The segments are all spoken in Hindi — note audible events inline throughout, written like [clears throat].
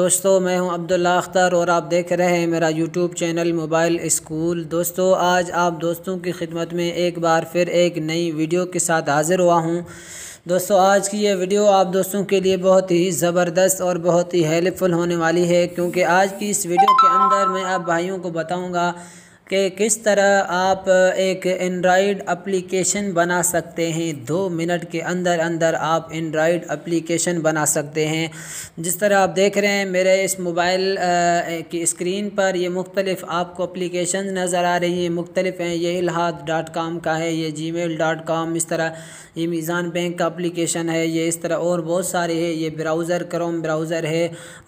दोस्तों मैं हूं अब्दुल्ला अख्तर और आप देख रहे हैं मेरा यूट्यूब चैनल मोबाइल स्कूल दोस्तों आज आप दोस्तों की खिदमत में एक बार फिर एक नई वीडियो के साथ हाज़िर हुआ हूं दोस्तों आज की ये वीडियो आप दोस्तों के लिए बहुत ही ज़बरदस्त और बहुत ही हेल्पफुल होने वाली है क्योंकि आज की इस वीडियो के अंदर मैं आप भाइयों को बताऊँगा कि किस तरह आप एक एंड्रॉयड एप्लीकेशन बना सकते हैं दो मिनट के अंदर अंदर आप एंड्रॉयड एप्लीकेशन बना सकते हैं जिस तरह आप देख रहे हैं मेरे इस मोबाइल की स्क्रीन पर ये मुख्तलिफ़ आपको एप्लीकेशन नज़र आ रही हैं मुख्तलिफ़ हैं ये इलाहाद डॉट काम का है ये जी मेल डॉट कॉम इस तरह ये मीज़ान बैंक का अप्लीकेशन है ये इस तरह और बहुत सारे है ये ब्राउज़र क्रोम ब्राउज़र है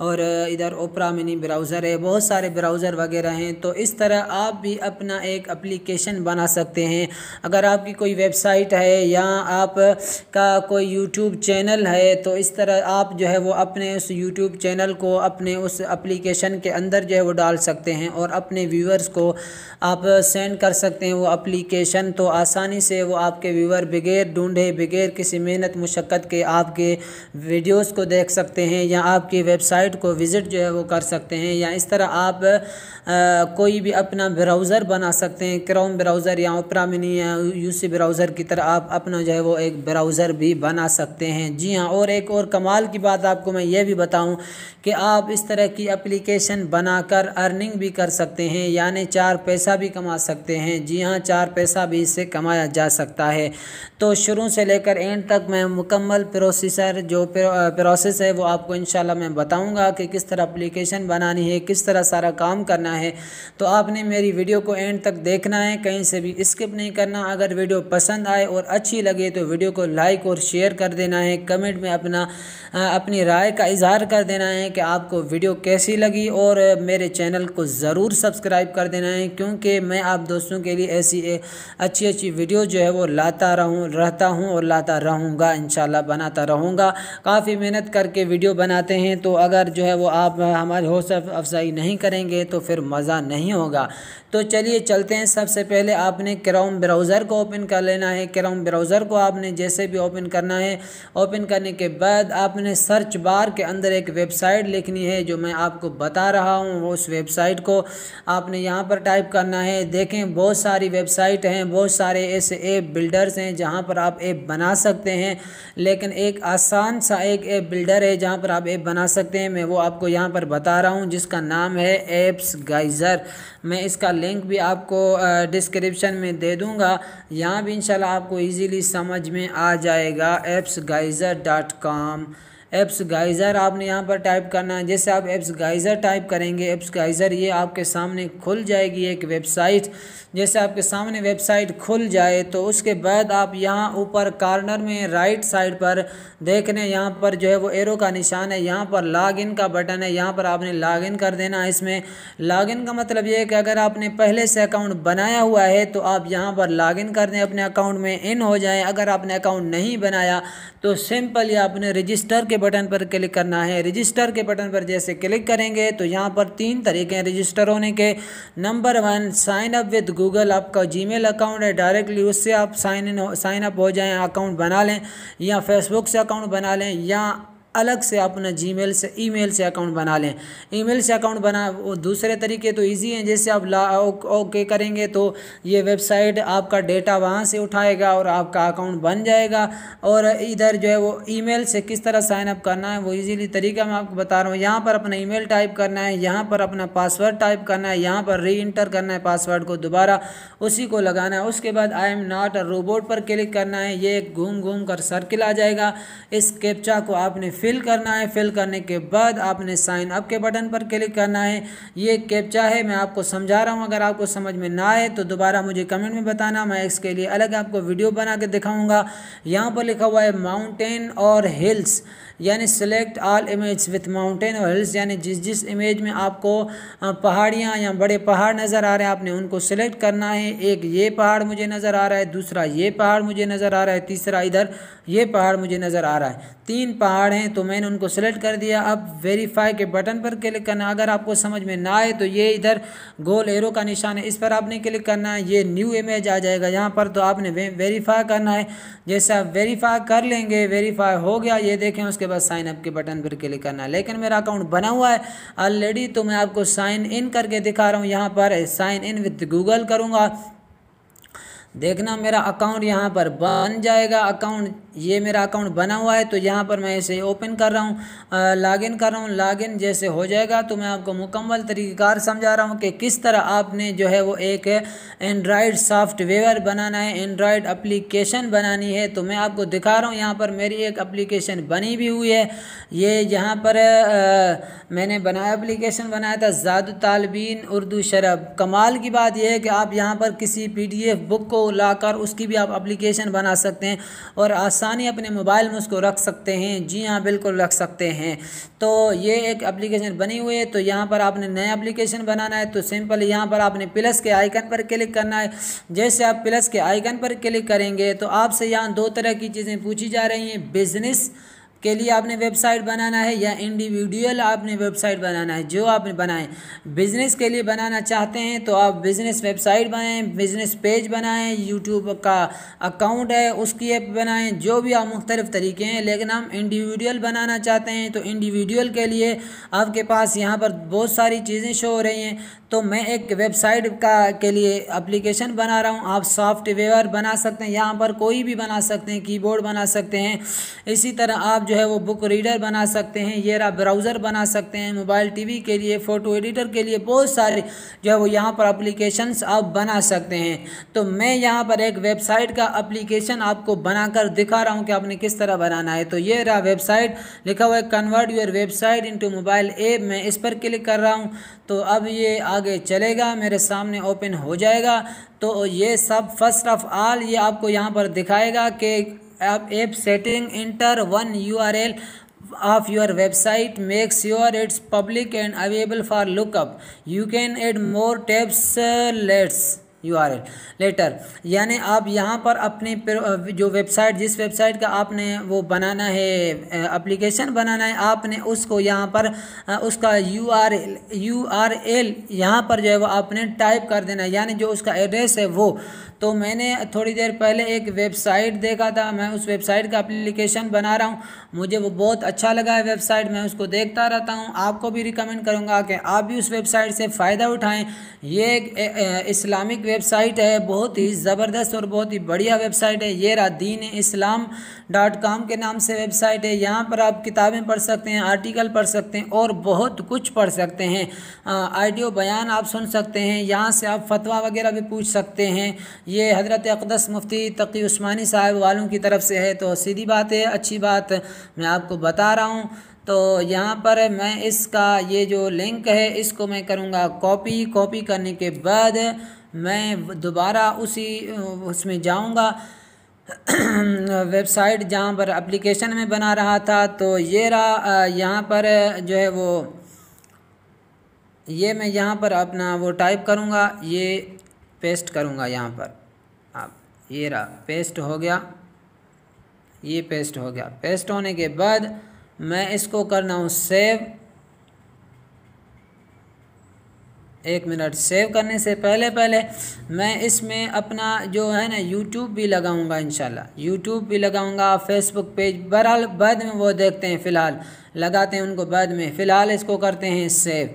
और इधर ओपरा मिनी ब्राउज़र है बहुत सारे ब्राउज़र वगैरह हैं तो इस तरह आप भी अपना एक अप्लीकेशन बना सकते हैं अगर आपकी कोई वेबसाइट है या आप का कोई यूट्यूब चैनल है तो इस तरह आप जो है वो अपने उस यूट्यूब चैनल को अपने उस एप्लीकेशन के अंदर जो है वो डाल सकते हैं और अपने व्यूअर्स को आप सेंड कर सकते हैं वो अप्लीकेशन तो आसानी से वो आपके व्यूअर बगैर ढूंढे बगैर किसी मेहनत मशक्क़त के आपके वीडियोज़ को देख सकते हैं या आपकी वेबसाइट को विज़िट जो है वो कर सकते हैं या इस तरह आप आ, कोई भी अपना ब्राउ ब्राउज़र बना सकते हैं क्रोम ब्राउज़र या ओपरा मिनी या यूसी ब्राउज़र की तरह आप अपना जो है वो एक ब्राउज़र भी बना सकते हैं जी हाँ और एक और कमाल की बात आपको मैं ये भी बताऊं कि आप इस तरह की एप्लीकेशन बनाकर अर्निंग भी कर सकते हैं यानी चार पैसा भी कमा सकते हैं जी हाँ चार पैसा भी इससे कमाया जा सकता है तो शुरू से लेकर एंड तक मैं मुकम्मल प्रोसेसर जो प्रोसेस है वो आपको इन मैं बताऊँगा कि किस तरह अप्लीकेशन बनानी है किस तरह सारा काम करना है तो आपने मेरी वीडियो वीडियो को एंड तक देखना है कहीं से भी स्किप नहीं करना अगर वीडियो पसंद आए और अच्छी लगे तो वीडियो को लाइक और शेयर कर देना है कमेंट में अपना अपनी राय का इजहार कर देना है कि आपको वीडियो कैसी लगी और मेरे चैनल को ज़रूर सब्सक्राइब कर देना है क्योंकि मैं आप दोस्तों के लिए ऐसी अच्छी अच्छी वीडियो जो है वो लाता रहूँ रहता हूँ और लाता रहूँगा इन बनाता रहूँगा काफ़ी मेहनत करके वीडियो बनाते हैं तो अगर जो है वो आप हमारी हौसला अफजाई नहीं करेंगे तो फिर मज़ा नहीं होगा तो तो चलिए चलते हैं सबसे पहले आपने क्रोम ब्राउज़र को ओपन कर लेना है क्रोम ब्राउज़र को आपने जैसे भी ओपन करना है ओपन करने के बाद आपने सर्च बार के अंदर एक वेबसाइट लिखनी है जो मैं आपको बता रहा हूँ उस वेबसाइट को आपने यहाँ पर टाइप करना है देखें बहुत सारी वेबसाइट हैं बहुत सारे ऐसे ऐप बिल्डर्स हैं जहाँ पर आप ऐप बना सकते हैं लेकिन एक आसान सा एक ऐप बिल्डर है जहाँ पर आप ऐप बना सकते हैं मैं वो आपको यहाँ पर बता रहा हूँ जिसका नाम है एप्स गाइज़र मैं इसका लिंक भी आपको डिस्क्रिप्शन में दे दूंगा यहाँ भी इंशाल्लाह आपको इजीली समझ में आ जाएगा apps geyser dot com apps geyser आपने यहाँ पर टाइप करना है जैसे आप एप्स गाइज़र टाइप करेंगे एप्स गाइज़र ये आपके सामने खुल जाएगी एक वेबसाइट जैसे आपके सामने वेबसाइट खुल जाए तो उसके बाद आप यहाँ ऊपर कार्नर में राइट साइड पर देखने यहाँ पर जो है वो एरो का निशान है यहाँ पर लॉगिन का बटन है यहाँ पर आपने लॉगिन कर देना है इसमें लॉगिन का मतलब ये है कि अगर आपने पहले से अकाउंट बनाया हुआ है तो आप यहाँ पर लॉगिन कर दें अपने अकाउंट में इन हो जाएँ अगर आपने अकाउंट नहीं बनाया तो या आपने रजिस्टर के बटन पर क्लिक करना है रजिस्टर के बटन पर जैसे क्लिक करेंगे तो यहाँ पर तीन तरीके हैं रजिस्टर होने के number one sign up with Google Google आपका जीमेल अकाउंट है डायरेक्टली उससे आप साइन इन साइन अप हो जाएं अकाउंट बना लें या फेसबुक से अकाउंट बना लें या अलग से अपना अपना मेल से मेल से अकाउंट बना लें मेल से अकाउंट बना वो दूसरे तरीके तो ईजी हैं जैसे आप ला ओके करेंगे तो ये वेबसाइट आपका डेटा वहाँ से उठाएगा और आपका अकाउंट बन जाएगा और इधर जो है वो ईमेल से किस तरह साइन अप करना है वो इजीली तरीका मैं आपको बता रहा हूँ यहाँ पर अपना ईमेल टाइप करना है यहाँ पर अपना पासवर्ड टाइप करना है यहाँ पर री इंटर करना है पासवर्ड को दोबारा उसी को लगाना है उसके बाद आई एम नॉट रोबोट पर क्लिक करना है ये घूम घूम कर सर्किल आ जाएगा इस कैप्चा को आपने फिर फिल करना है फिल करने के बाद आपने साइन अप के बटन पर क्लिक करना है ये कैप्चा है मैं आपको समझा रहा हूँ अगर आपको समझ में ना आए तो दोबारा मुझे कमेंट में बताना मैं इसके लिए अलग आपको वीडियो बना के दिखाऊँगा यहाँ पर लिखा हुआ है माउंटेन और हिल्स यानी select all image with mountain और हिल्स यानी जिस जिस इमेज में आपको पहाड़ियाँ या बड़े पहाड़ नज़र आ रहे हैं आपने उनको सेलेक्ट करना है एक ये पहाड़ मुझे नज़र आ रहा है दूसरा ये पहाड़ मुझे नज़र आ रहा है तीसरा इधर ये पहाड़ मुझे नज़र आ रहा है तीन पहाड़ हैं हैं तो मैंने उनको सेलेक्ट कर दिया अब वेरीफाई के बटन पर क्लिक करना अगर आपको समझ में ना आए तो ये इधर गोल एरो का निशान है इस पर आपने क्लिक करना है ये न्यू इमेज आ जाएगा यहाँ पर तो आपने वेरीफाई करना है जैसे आप वेरीफाई कर लेंगे वेरीफाई हो गया ये देखें उसके बाद साइन अप के बटन पर क्लिक करना है लेकिन मेरा अकाउंट बना हुआ है ऑलरेडी तो मैं आपको साइन इन करके दिखा रहा हूँ यहाँ पर साइन इन विथ गूगल करूँगा देखना मेरा अकाउंट यहाँ पर बन जाएगा अकाउंट ये मेरा अकाउंट बना हुआ है तो यहाँ पर मैं इसे ओपन कर रहा हूँ लॉगिन कर रहा हूँ लॉगिन जैसे हो जाएगा तो मैं आपको मुकम्मल तरीक़ार समझा रहा हूँ कि किस तरह आपने जो है वो एक एंड्रॉयड सॉफ्टवेयर बनाना है एंड्रॉयड अप्लीकेशन बनानी है तो मैं आपको दिखा रहा हूँ यहाँ पर मेरी एक अप्लीकेशन बनी भी हुई है ये यहाँ पर आ, मैंने बनाया अप्लीकेशन बनाया था जादू तालबीन उर्दू शरब कमाल की बात यह है कि आप यहाँ पर किसी पी बुक को लाकर उसकी भी आप अप्लीकेशन बना सकते हैं और आसान आसानी अपने मोबाइल में उसको रख सकते हैं जी हाँ बिल्कुल रख सकते हैं तो ये एक एप्लीकेशन बनी हुई है तो यहाँ पर आपने नया एप्लीकेशन बनाना है तो सिंपल यहाँ पर आपने प्लस के आइकन पर क्लिक करना है जैसे आप प्लस के आइकन पर क्लिक करेंगे तो आपसे यहाँ दो तरह की चीज़ें पूछी जा रही हैं बिजनेस के लिए आपने वेबसाइट बनाना है या इंडिविजुअल आपने वेबसाइट बनाना है जो आपने बनाएं बिज़नेस के लिए बनाना चाहते हैं तो आप बिज़नेस वेबसाइट बनाएं बिज़नेस पेज बनाएं यूट्यूब का अकाउंट है उसकी ऐप बनाएं जो भी आप मुख्तलिफ़ तरीके हैं लेकिन हम इंडिविजुअल बनाना चाहते हैं तो इंडिविजुअल के लिए आपके पास यहाँ पर बहुत सारी चीज़ें शो हो रही हैं तो मैं एक वेबसाइट का के लिए एप्लीकेशन बना रहा हूँ आप सॉफ्टवेयर बना सकते हैं यहाँ पर कोई भी बना सकते हैं कीबोर्ड बना सकते हैं इसी तरह आप जो है वो बुक रीडर बना सकते हैं ये रहा ब्राउज़र बना सकते हैं मोबाइल टीवी के लिए फ़ोटो एडिटर के लिए बहुत सारे जो है वो यहाँ पर अप्लीकेशंस आप बना सकते हैं तो मैं यहाँ पर एक वेबसाइट का अप्लीकेशन आपको बनाकर दिखा रहा हूँ कि आपने किस तरह बनाना है तो ये रहा वेबसाइट लिखा हुआ है convert your website into mobile app मैं इस पर क्लिक कर रहा हूँ तो अब ये आगे चलेगा मेरे सामने ओपन हो जाएगा तो ये सब फर्स्ट ऑफ ऑल ये आपको यहाँ पर दिखाएगा कि app setting enter one url of your website make sure it's public and available for lookup you can add more tabs uh, U R L letter यानी आप यहाँ पर अपनी जो वेबसाइट जिस वेबसाइट का आपने वो बनाना है अप्लीकेशन बनाना है आपने उसको यहाँ पर उसका U R L U R L यहाँ पर जो है वो आपने टाइप कर देना है यानी जो उसका एड्रेस है वो तो मैंने थोड़ी देर पहले एक वेबसाइट देखा था मैं उस वेबसाइट का अप्लीकेशन बना रहा हूँ मुझे वो बहुत अच्छा लगा है वेबसाइट मैं उसको देखता रहता हूँ आपको भी रिकमेंड करूँगा कि आप भी उस वेबसाइट से फ़ायदा उठाएँ ये एक इस्लामिक वेबसाइट है बहुत ही ज़बरदस्त और बहुत ही बढ़िया वेबसाइट है ये रहा दीन इस्लाम डॉट कॉम के नाम से वेबसाइट है यहाँ पर आप किताबें पढ़ सकते हैं आर्टिकल पढ़ सकते हैं और बहुत कुछ पढ़ सकते हैं आइडियो बयान आप सुन सकते हैं यहाँ से आप फतवा वगैरह भी पूछ सकते हैं ये हज़रत अकदस मुफ्ती तकी उस्मानी साहब वालों की तरफ से है तो सीधी बात है अच्छी बात मैं आपको बता रहा हूँ तो यहाँ पर मैं इसका ये जो लिंक है इसको मैं करूँगा कॉपी कॉपी करने के बाद मैं दोबारा उसी उसमें जाऊँगा [clears throat] वेबसाइट जहाँ पर एप्लीकेशन में बना रहा था तो ये रहा यहाँ पर जो है वो ये मैं यहाँ पर अपना वो टाइप करूँगा ये पेस्ट करूँगा यहाँ पर आप ये रहा पेस्ट हो गया ये पेस्ट हो गया पेस्ट होने के बाद मैं इसको करना हूँ सेव एक मिनट सेव करने से पहले पहले मैं इसमें अपना जो है ना यूट्यूब भी लगाऊंगा इंशाल्लाह यूट्यूब भी लगाऊंगा फेसबुक पेज बहरहाल बाद में वो देखते हैं फ़िलहाल लगाते हैं उनको बाद में फ़िलहाल इसको करते हैं सेव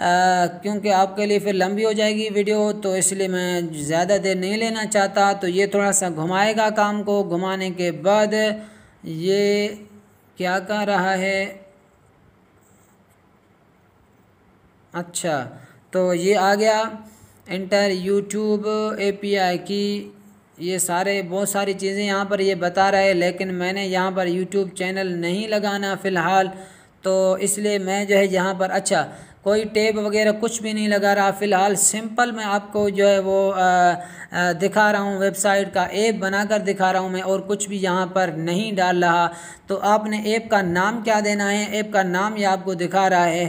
क्योंकि आपके लिए फिर लंबी हो जाएगी वीडियो तो इसलिए मैं ज़्यादा देर नहीं लेना चाहता तो ये थोड़ा सा घुमाएगा काम को घुमाने के बाद ये क्या कह रहा है अच्छा तो ये आ गया इंटर यूट्यूब एपीआई की ये सारे बहुत सारी चीज़ें यहाँ पर ये बता रहा है लेकिन मैंने यहाँ पर यूट्यूब चैनल नहीं लगाना फ़िलहाल तो इसलिए मैं जो है यहाँ पर अच्छा कोई टेप वगैरह कुछ भी नहीं लगा रहा फ़िलहाल सिंपल मैं आपको जो है वो आ, आ, दिखा रहा हूँ वेबसाइट का ऐप बनाकर दिखा रहा हूँ मैं और कुछ भी यहाँ पर नहीं डाल रहा तो आपने ऐप का नाम क्या देना है ऐप का नाम ये आपको दिखा रहा है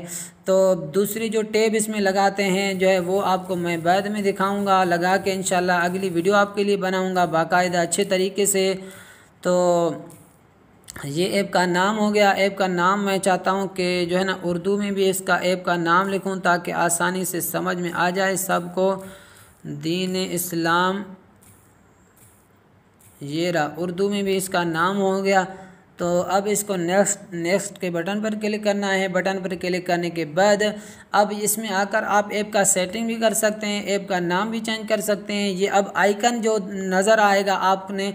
तो दूसरी जो टेब इसमें लगाते हैं जो है वो आपको मैं बाद में दिखाऊँगा लगा के इन अगली वीडियो आपके लिए बनाऊँगा बाकायदा अच्छे तरीके से तो ये ऐप का नाम हो गया ऐप का नाम मैं चाहता हूँ कि जो है ना उर्दू में भी इसका ऐप का नाम लिखूँ ताकि आसानी से समझ में आ जाए सबको दीन इस्लाम ये रहा उर्दू में भी इसका नाम हो गया तो अब इसको नेक्स्ट नेक्स्ट के बटन पर क्लिक करना है बटन पर क्लिक करने के बाद अब इसमें आकर आप ऐप का सेटिंग भी कर सकते हैं ऐप का नाम भी चेंज कर सकते हैं ये अब आइकन जो नज़र आएगा आपने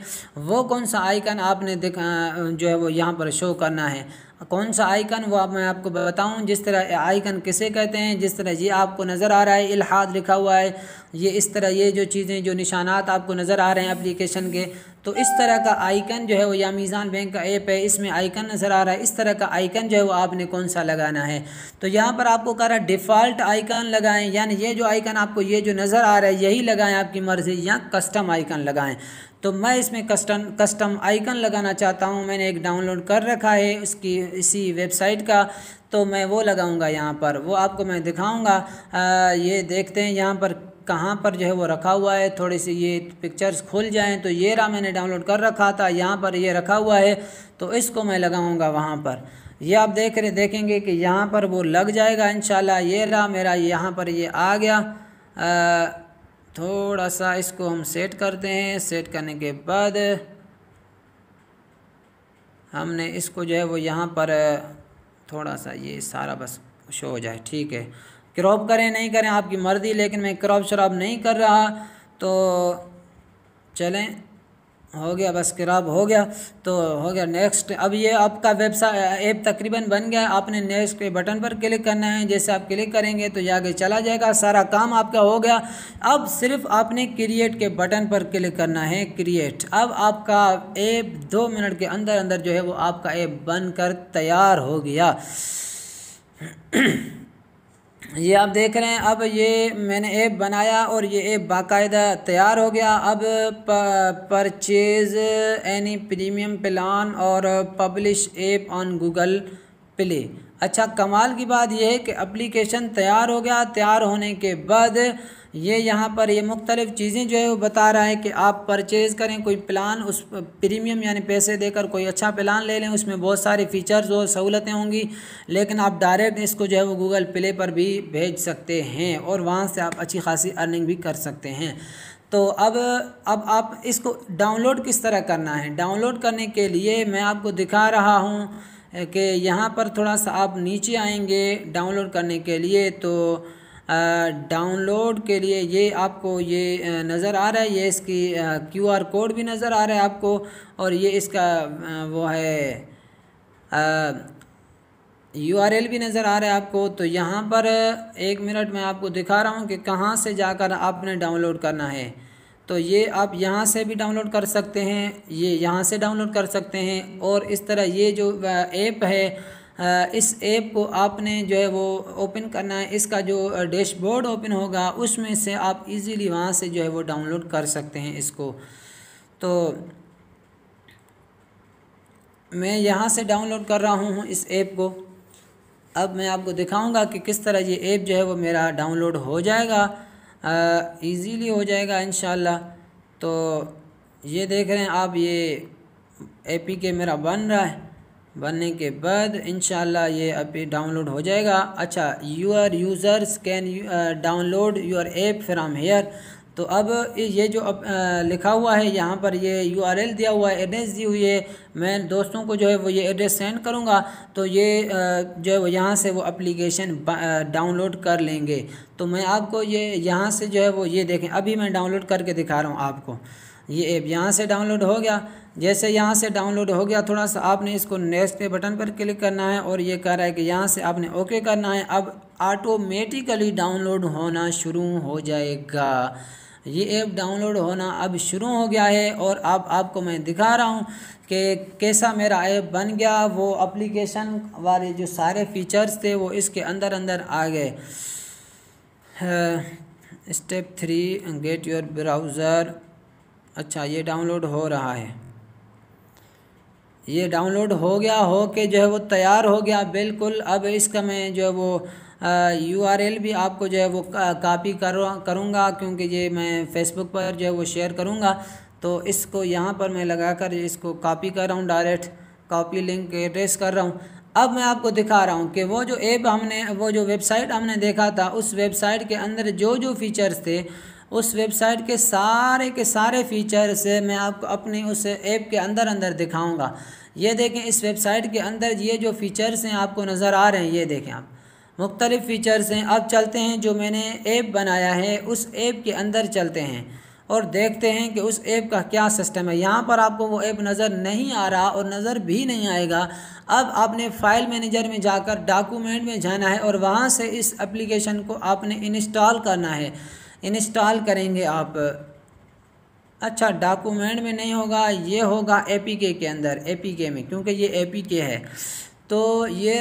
वो कौन सा आइकन आपने दिखा जो है वो यहाँ पर शो करना है कौन सा आइकन वो आप मैं आपको बताऊं जिस तरह आइकन किसे कहते हैं जिस तरह ये आपको नज़र आ रहा है इलाहाद लिखा हुआ है ये इस तरह ये जो चीज़ें जो निशानात आपको नज़र आ रहे हैं एप्लीकेशन के तो इस तरह का आइकन जो है वो या मीज़ान बैंक का ऐप है इसमें आइकन नज़र आ रहा है इस तरह का आइकन जो है वो आपने कौन सा लगाना है तो यहाँ पर आपको कह रहा है डिफ़ॉल्ट आइकन लगाएं यानी ये जो आइकन आपको ये जो नज़र आ रहा है यही लगाएं आपकी मर्ज़ी या कस्टम आइकन लगाएं तो मैं इसमें कस्टम कस्टम आइकन लगाना चाहता हूँ मैंने एक डाउनलोड कर रखा है उसकी इसी वेबसाइट का तो मैं वो लगाऊंगा यहाँ पर वो आपको मैं दिखाऊंगा ये देखते हैं यहाँ पर कहाँ पर जो है वो रखा हुआ है थोड़ी सी ये पिक्चर्स खुल जाएं तो ये रहा मैंने डाउनलोड कर रखा था यहाँ पर ये रखा हुआ है तो इसको मैं लगाऊँगा वहाँ पर ये आप देख रहे देखेंगे कि यहाँ पर वो लग जाएगा इन ये रहा मेरा यहाँ पर ये आ गया आ, थोड़ा सा इसको हम सेट करते हैं सेट करने के बाद हमने इसको जो है वो यहाँ पर थोड़ा सा ये सारा बस शो हो जाए ठीक है क्रॉप करें नहीं करें आपकी मर्ज़ी लेकिन मैं क्रॉप शराब नहीं कर रहा तो चलें हो गया बस किराब हो गया तो हो गया नेक्स्ट अब ये आपका वेबसाइट ऐप तकरीबन बन गया आपने नेक्स्ट के बटन पर क्लिक करना है जैसे आप क्लिक करेंगे तो ये आगे चला जाएगा सारा काम आपका हो गया अब सिर्फ आपने क्रिएट के बटन पर क्लिक करना है क्रिएट अब आपका ऐप दो मिनट के अंदर अंदर जो है वो आपका ऐप बनकर तैयार हो गया [clears throat] ये आप देख रहे हैं अब ये मैंने ऐप बनाया और ये ऐप बाकायदा तैयार हो गया अब परचेज़ एनी प्रीमियम प्लान और publish app on Google Play अच्छा कमाल की बात यह है कि एप्लीकेशन तैयार हो गया तैयार होने के बाद ये यहाँ पर ये मुख्तलिफ़ चीज़ें जो है वो बता रहा है कि आप परचेज़ करें कोई प्लान उस प्रीमियम यानी पैसे देकर कोई अच्छा प्लान ले लें उसमें बहुत सारे फ़ीचर्स और सहूलतें होंगी लेकिन आप डायरेक्ट इसको जो है वो गूगल प्ले पर भी भेज सकते हैं और वहाँ से आप अच्छी खासी अर्निंग भी कर सकते हैं तो अब अब आप इसको डाउनलोड किस तरह करना है डाउनलोड करने के लिए मैं आपको दिखा रहा हूँ कि यहाँ पर थोड़ा सा आप नीचे आएंगे डाउनलोड करने के लिए तो डाउनलोड के लिए ये आपको ये नज़र आ रहा है ये इसकी क्यूआर कोड भी नज़र आ रहा है आपको और ये इसका वो है यू आर एल भी नज़र आ रहा है आपको तो यहाँ पर एक मिनट मैं आपको दिखा रहा हूँ कि कहाँ से जाकर आपने डाउनलोड करना है तो ये आप यहाँ से भी डाउनलोड कर सकते हैं ये यहाँ से डाउनलोड कर सकते हैं और इस तरह ये जो ऐप है इस ऐप को आपने जो है वो ओपन करना है इसका जो डैशबोर्ड ओपन होगा उसमें से आप इजीली वहाँ से जो है वो डाउनलोड कर सकते हैं इसको तो मैं यहाँ से डाउनलोड कर रहा हूँ इस ऐप को अब मैं आपको दिखाऊंगा कि किस तरह ये ऐप जो है वो मेरा डाउनलोड हो जाएगा इजीली हो जाएगा इन तो ये देख रहे हैं आप ये ए पी के मेरा बन रहा है बनने के बाद इन ये अभी डाउनलोड हो जाएगा अच्छा your users can download your app from here तो अब ये जो अब uh, लिखा हुआ है यहाँ पर ये यूआरएल दिया हुआ है एड्रेस दी हुई है मैं दोस्तों को जो है वो ये एड्रेस सेंड करूँगा तो ये uh, जो है वो यहाँ से वो अप्लीकेशन डाउनलोड uh, कर लेंगे तो मैं आपको ये यहाँ से जो है वो ये देखें अभी मैं डाउनलोड करके दिखा रहा हूँ आपको ये ऐप यहाँ से डाउनलोड हो गया जैसे यहाँ से डाउनलोड हो गया थोड़ा सा आपने इसको नेक्स्ट पे बटन पर क्लिक करना है और ये कह रहा है कि यहाँ से आपने ओके करना है अब ऑटोमेटिकली डाउनलोड होना शुरू हो जाएगा ये ऐप डाउनलोड होना अब शुरू हो गया है और अब आपको मैं दिखा रहा हूँ कि कैसा मेरा ऐप बन गया वो अप्लीकेशन वाले जो सारे फीचर्स थे वो इसके अंदर अंदर आ गए step three get your browser अच्छा ये डाउनलोड हो रहा है ये डाउनलोड हो गया हो के जो है वो तैयार हो गया बिल्कुल अब इसका मैं जो है वो यू आर एल भी आपको जो है वो कापी कर करूँगा क्योंकि ये मैं फेसबुक पर जो है वो शेयर करूँगा तो इसको यहाँ पर मैं लगा कर इसको कापी कर रहा हूँ डायरेक्ट कापी लिंक एड्रेस कर रहा हूँ अब मैं आपको दिखा रहा हूँ कि वो जो ऐप हमने वो जो वेबसाइट हमने देखा था उस वेबसाइट के अंदर जो जो फीचर्स थे उस वेबसाइट के सारे के सारे फीचर्स मैं आपको अपने उस ऐप के अंदर अंदर दिखाऊंगा ये देखें इस वेबसाइट के अंदर ये जो फ़ीचर्स हैं आपको नज़र आ रहे हैं ये देखें आप मुख्तलिफ़ फ़ीचर्स हैं अब चलते हैं जो मैंने ऐप बनाया है उस ऐप के अंदर चलते हैं और देखते हैं कि उस ऐप का क्या सिस्टम है यहाँ पर आपको वो ऐप नज़र नहीं आ रहा और नज़र भी नहीं आएगा अब आपने फ़ाइल मैनेजर में जाकर डॉक्यूमेंट में जाना है और वहाँ से इस एप्लीकेशन को आपने इंस्टॉल करना है इंस्टॉल करेंगे आप अच्छा डॉक्यूमेंट में नहीं होगा ये होगा एपीके के अंदर एपीके में क्योंकि ये एपीके है तो ये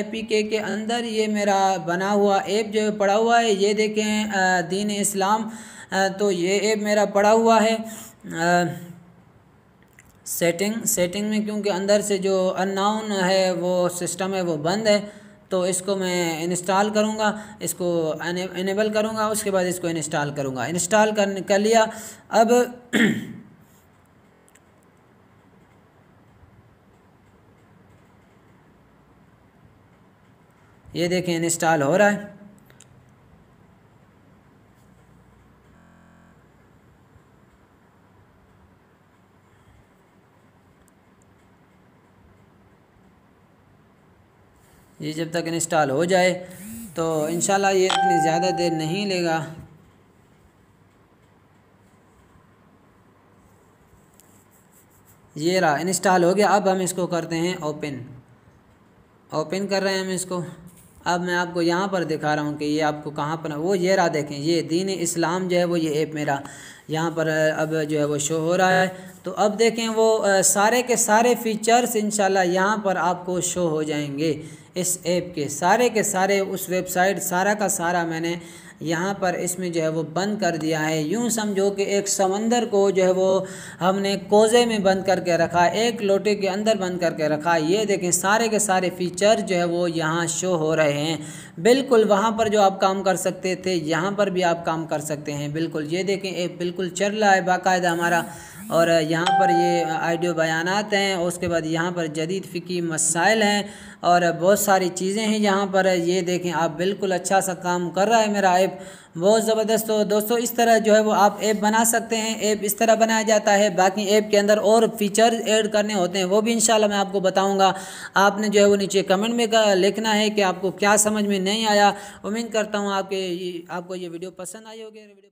एपीके के अंदर ये मेरा बना हुआ ऐप जो पड़ा हुआ है ये देखें दीन इस्लाम तो ये ऐप मेरा पड़ा हुआ है सेटिंग सेटिंग में क्योंकि अंदर से जो अननाउन है वो सिस्टम है वो बंद है तो इसको मैं इंस्टॉल करूँगा इसको इनेबल करूँगा उसके बाद इसको इंस्टॉल करूँगा इंस्टॉल कर, कर लिया अब [clears throat] ये देखें इंस्टॉल हो रहा है ये जब तक इंस्टॉल हो जाए तो इन ये इतनी ज़्यादा देर नहीं लेगा ये रहा इंस्टॉल हो गया अब हम इसको करते हैं ओपन ओपन कर रहे हैं हम इसको अब मैं आपको यहाँ पर दिखा रहा हूँ कि ये आपको कहाँ पर वो ये रहा देखें ये दीन इस्लाम जो है वो ये ऐप मेरा यहाँ पर अब जो है वो शो हो रहा है तो अब देखें वो सारे के सारे फीचर्स इन यहाँ पर आपको शो हो जाएंगे इस ऐप के सारे के सारे उस वेबसाइट सारा का सारा मैंने यहाँ पर इसमें जो है वो बंद कर दिया है यूँ समझो कि एक समंदर को जो है वो हमने कोजे में बंद करके रखा एक लोटे के अंदर बंद करके रखा ये देखें सारे के सारे फीचर जो है वो यहाँ शो हो रहे हैं बिल्कुल वहाँ पर जो आप काम कर सकते थे यहाँ पर भी आप काम कर सकते हैं बिल्कुल ये देखें एक बिल्कुल चल रहा है बाकायदा हमारा और यहाँ पर ये आइडियो बयानात हैं और उसके बाद यहाँ पर जदीद फ़िकी मसाइल हैं और बहुत सारी चीज़ें हैं यहाँ पर ये देखें आप बिल्कुल अच्छा सा काम कर रहा है मेरा ऐप बहुत ज़बरदस्त हो दोस्तों इस तरह जो है वो आप ऐप बना सकते हैं ऐप इस तरह बनाया जाता है बाकी ऐप के अंदर और फीचर ऐड करने होते हैं वो भी इंशाल्लाह मैं आपको बताऊंगा आपने जो है वो नीचे कमेंट में लिखना है कि आपको क्या समझ में नहीं आया उम्मीद करता हूँ आपके आपको ये वीडियो पसंद आई होगी